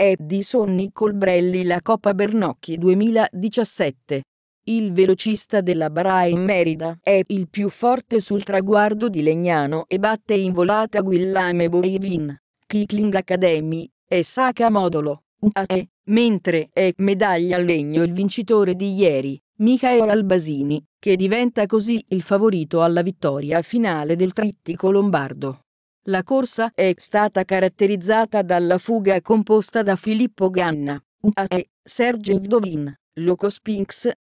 è di Sonny Colbrelli la Coppa Bernocchi 2017. Il velocista della Bahrain Merida è il più forte sul traguardo di Legnano e batte in volata Guillaume Boivin, Kikling Academy, e Saka Modolo, UAE, mentre è medaglia al legno il vincitore di ieri, Michael Albasini, che diventa così il favorito alla vittoria finale del trittico lombardo. La corsa è stata caratterizzata dalla fuga composta da Filippo Ganna, UAE, Serge Vdovin, Loco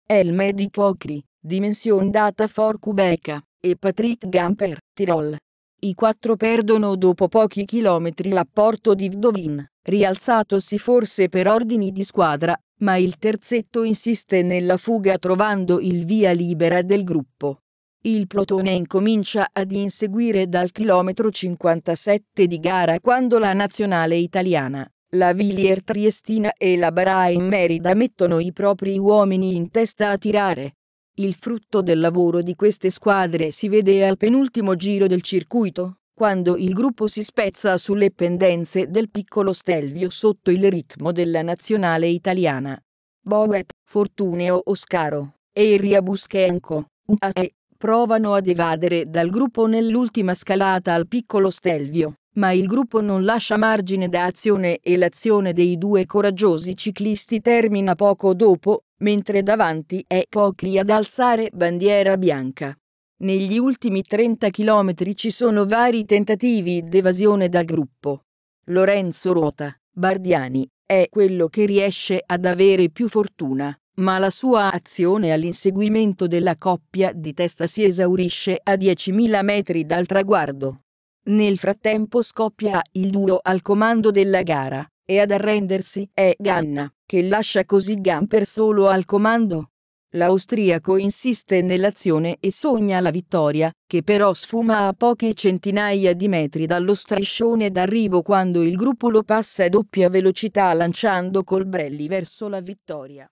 El Medico Ipocri, Dimension Data for Cubeca, e Patrick Gamper, Tirol. I quattro perdono dopo pochi chilometri l'apporto di Vdovin, rialzatosi forse per ordini di squadra, ma il terzetto insiste nella fuga trovando il via libera del gruppo. Il plotone incomincia ad inseguire dal chilometro 57 di gara quando la nazionale italiana, la Villier Triestina e la Bahrain Merida mettono i propri uomini in testa a tirare. Il frutto del lavoro di queste squadre si vede al penultimo giro del circuito, quando il gruppo si spezza sulle pendenze del piccolo Stelvio sotto il ritmo della nazionale italiana. Boet, Fortuneo Oscaro, Eria Buschenko, UAE, provano ad evadere dal gruppo nell'ultima scalata al piccolo Stelvio, ma il gruppo non lascia margine d'azione e l'azione dei due coraggiosi ciclisti termina poco dopo, mentre davanti è Cocli ad alzare bandiera bianca. Negli ultimi 30 km ci sono vari tentativi d'evasione dal gruppo. Lorenzo Ruota, Bardiani, è quello che riesce ad avere più fortuna ma la sua azione all'inseguimento della coppia di testa si esaurisce a 10.000 metri dal traguardo. Nel frattempo scoppia il duo al comando della gara, e ad arrendersi è Ganna, che lascia così Gamper solo al comando. L'austriaco insiste nell'azione e sogna la vittoria, che però sfuma a poche centinaia di metri dallo striscione d'arrivo quando il gruppo lo passa a doppia velocità lanciando Colbrelli verso la vittoria.